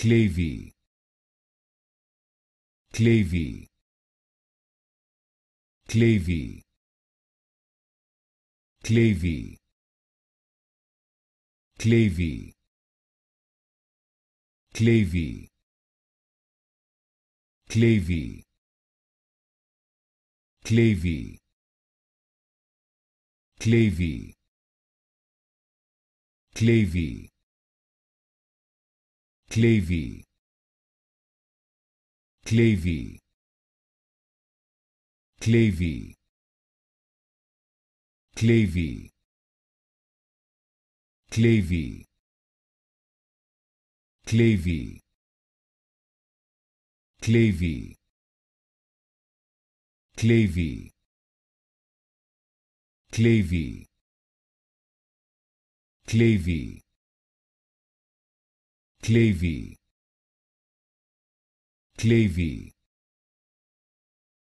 Clavy. Clavy. Clavy. Clavy. Clavy. Clavy. Clavy. Clavy. Clavy. Clavy. Clavy. Clavy. Clavy. Clavy. Clavy. Clavy. Clavy. Clavy. Clavy. Clavy. Clavy. Clavy.